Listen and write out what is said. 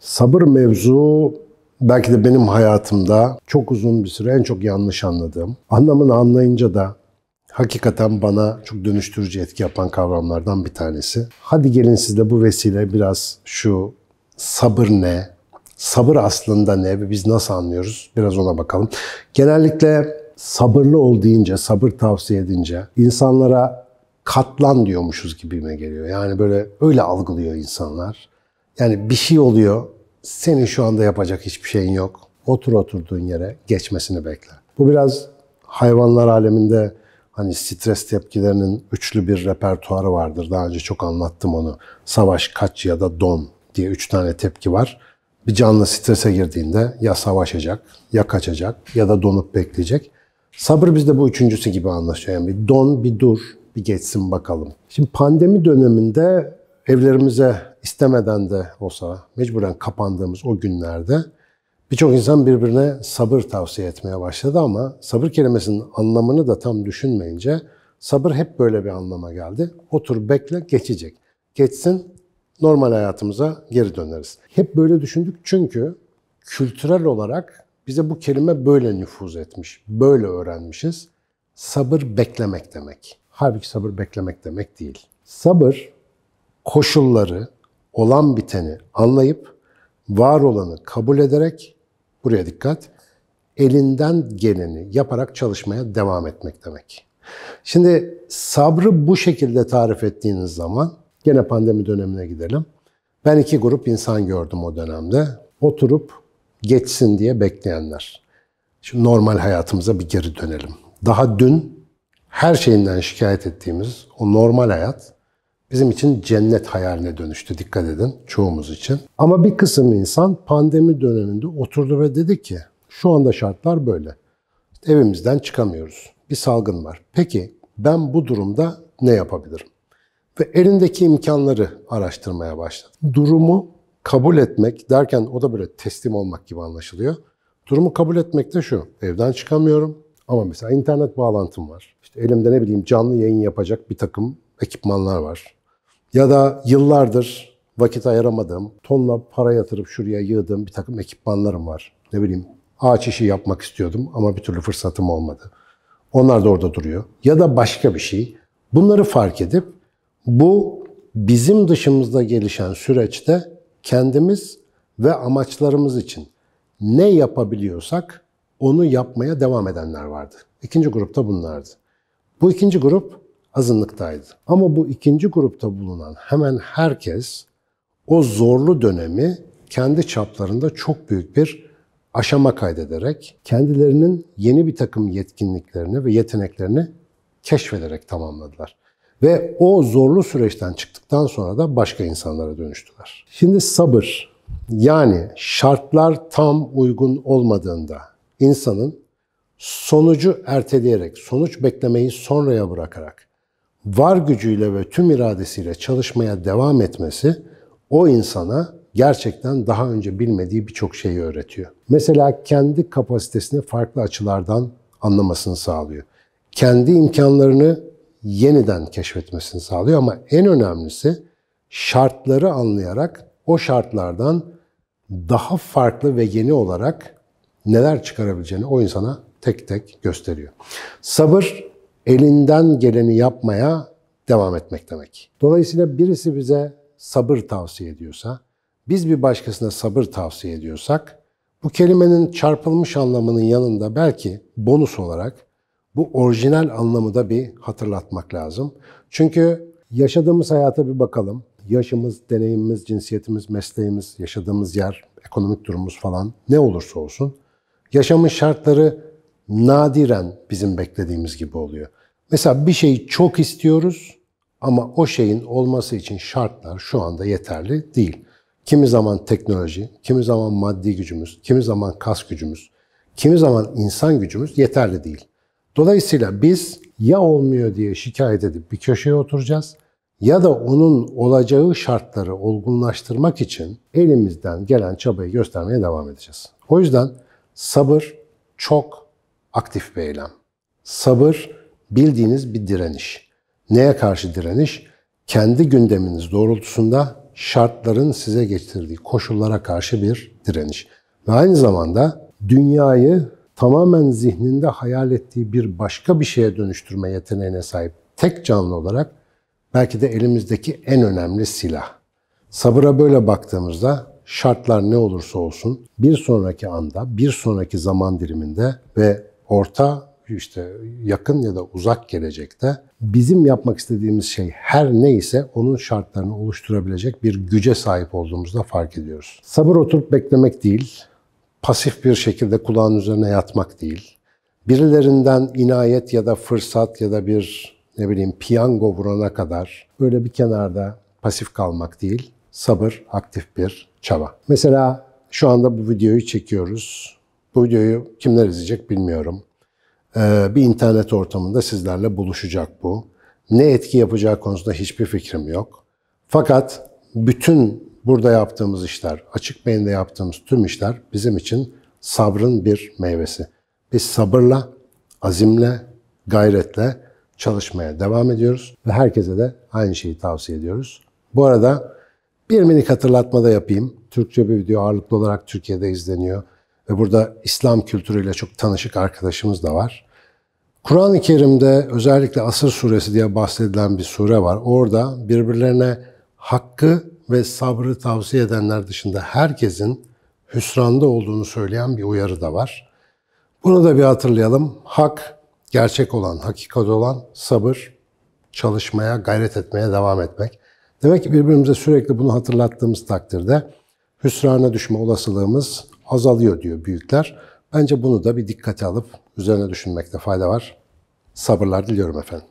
Sabır mevzu belki de benim hayatımda çok uzun bir süre en çok yanlış anladığım, anlamını anlayınca da hakikaten bana çok dönüştürücü etki yapan kavramlardan bir tanesi. Hadi gelin siz de bu vesile biraz şu sabır ne, sabır aslında ne ve biz nasıl anlıyoruz biraz ona bakalım. Genellikle sabırlı ol deyince, sabır tavsiye edince insanlara katlan diyormuşuz gibime geliyor. Yani böyle öyle algılıyor insanlar. Yani bir şey oluyor, senin şu anda yapacak hiçbir şeyin yok. Otur oturduğun yere, geçmesini bekle. Bu biraz hayvanlar aleminde hani stres tepkilerinin üçlü bir repertuarı vardır. Daha önce çok anlattım onu. Savaş, kaç ya da don diye üç tane tepki var. Bir canlı strese girdiğinde ya savaşacak, ya kaçacak ya da donup bekleyecek. Sabır bizde bu üçüncüsü gibi anlaşıyor. Yani bir don, bir dur, bir geçsin bakalım. Şimdi pandemi döneminde evlerimize istemeden de olsa mecburen kapandığımız o günlerde birçok insan birbirine sabır tavsiye etmeye başladı ama sabır kelimesinin anlamını da tam düşünmeyince sabır hep böyle bir anlama geldi. Otur bekle geçecek. Geçsin normal hayatımıza geri döneriz. Hep böyle düşündük çünkü kültürel olarak bize bu kelime böyle nüfuz etmiş. Böyle öğrenmişiz. Sabır beklemek demek. Halbuki sabır beklemek demek değil. Sabır koşulları, olan biteni anlayıp var olanı kabul ederek buraya dikkat elinden geleni yaparak çalışmaya devam etmek demek. Şimdi sabrı bu şekilde tarif ettiğiniz zaman gene pandemi dönemine gidelim. Ben iki grup insan gördüm o dönemde. Oturup geçsin diye bekleyenler. Şimdi normal hayatımıza bir geri dönelim. Daha dün her şeyinden şikayet ettiğimiz o normal hayat bizim için cennet hayaline dönüştü dikkat edin çoğumuz için. Ama bir kısım insan pandemi döneminde oturdu ve dedi ki şu anda şartlar böyle. evimizden çıkamıyoruz. Bir salgın var. Peki ben bu durumda ne yapabilirim? Ve elindeki imkanları araştırmaya başladı. Durumu kabul etmek derken o da böyle teslim olmak gibi anlaşılıyor. Durumu kabul etmek de şu. Evden çıkamıyorum. Ama mesela internet bağlantım var. İşte elimde ne bileyim canlı yayın yapacak bir takım ekipmanlar var. Ya da yıllardır vakit ayıramadığım, tonla para yatırıp şuraya yığdığım bir takım ekipmanlarım var. Ne bileyim ağaç işi yapmak istiyordum ama bir türlü fırsatım olmadı. Onlar da orada duruyor. Ya da başka bir şey. Bunları fark edip bu bizim dışımızda gelişen süreçte kendimiz ve amaçlarımız için ne yapabiliyorsak onu yapmaya devam edenler vardı. İkinci grupta bunlardı. Bu ikinci grup azınlıktaydı. Ama bu ikinci grupta bulunan hemen herkes o zorlu dönemi kendi çaplarında çok büyük bir aşama kaydederek kendilerinin yeni bir takım yetkinliklerini ve yeteneklerini keşfederek tamamladılar. Ve o zorlu süreçten çıktıktan sonra da başka insanlara dönüştüler. Şimdi sabır yani şartlar tam uygun olmadığında insanın sonucu erteleyerek, sonuç beklemeyi sonraya bırakarak var gücüyle ve tüm iradesiyle çalışmaya devam etmesi o insana gerçekten daha önce bilmediği birçok şeyi öğretiyor. Mesela kendi kapasitesini farklı açılardan anlamasını sağlıyor. Kendi imkanlarını yeniden keşfetmesini sağlıyor ama en önemlisi şartları anlayarak o şartlardan daha farklı ve yeni olarak neler çıkarabileceğini o insana tek tek gösteriyor. Sabır elinden geleni yapmaya devam etmek demek. Dolayısıyla birisi bize sabır tavsiye ediyorsa, biz bir başkasına sabır tavsiye ediyorsak, bu kelimenin çarpılmış anlamının yanında belki bonus olarak bu orijinal anlamı da bir hatırlatmak lazım. Çünkü yaşadığımız hayata bir bakalım. Yaşımız, deneyimimiz, cinsiyetimiz, mesleğimiz, yaşadığımız yer, ekonomik durumumuz falan ne olursa olsun Yaşamın şartları nadiren bizim beklediğimiz gibi oluyor. Mesela bir şeyi çok istiyoruz ama o şeyin olması için şartlar şu anda yeterli değil. Kimi zaman teknoloji, kimi zaman maddi gücümüz, kimi zaman kas gücümüz, kimi zaman insan gücümüz yeterli değil. Dolayısıyla biz ya olmuyor diye şikayet edip bir köşeye oturacağız ya da onun olacağı şartları olgunlaştırmak için elimizden gelen çabayı göstermeye devam edeceğiz. O yüzden Sabır çok aktif bir eylem. Sabır bildiğiniz bir direniş. Neye karşı direniş? Kendi gündeminiz doğrultusunda şartların size getirdiği koşullara karşı bir direniş. Ve aynı zamanda dünyayı tamamen zihninde hayal ettiği bir başka bir şeye dönüştürme yeteneğine sahip tek canlı olarak belki de elimizdeki en önemli silah. Sabıra böyle baktığımızda şartlar ne olursa olsun bir sonraki anda, bir sonraki zaman diliminde ve orta işte yakın ya da uzak gelecekte bizim yapmak istediğimiz şey her neyse onun şartlarını oluşturabilecek bir güce sahip olduğumuzda fark ediyoruz. Sabır oturup beklemek değil, pasif bir şekilde kulağın üzerine yatmak değil, birilerinden inayet ya da fırsat ya da bir ne bileyim piyango vurana kadar böyle bir kenarda pasif kalmak değil, sabır, aktif bir çaba. Mesela şu anda bu videoyu çekiyoruz. Bu videoyu kimler izleyecek bilmiyorum. Ee, bir internet ortamında sizlerle buluşacak bu. Ne etki yapacağı konusunda hiçbir fikrim yok. Fakat bütün burada yaptığımız işler, açık beyinde yaptığımız tüm işler bizim için sabrın bir meyvesi. Biz sabırla, azimle, gayretle çalışmaya devam ediyoruz ve herkese de aynı şeyi tavsiye ediyoruz. Bu arada bir minik hatırlatma da yapayım. Türkçe bir video ağırlıklı olarak Türkiye'de izleniyor. Ve burada İslam kültürüyle çok tanışık arkadaşımız da var. Kur'an-ı Kerim'de özellikle Asır Suresi diye bahsedilen bir sure var. Orada birbirlerine hakkı ve sabrı tavsiye edenler dışında herkesin hüsranda olduğunu söyleyen bir uyarı da var. Bunu da bir hatırlayalım. Hak, gerçek olan, hakikat olan sabır, çalışmaya, gayret etmeye devam etmek. Demek ki birbirimize sürekli bunu hatırlattığımız takdirde hüsrana düşme olasılığımız azalıyor diyor büyükler. Bence bunu da bir dikkate alıp üzerine düşünmekte fayda var. Sabırlar diliyorum efendim.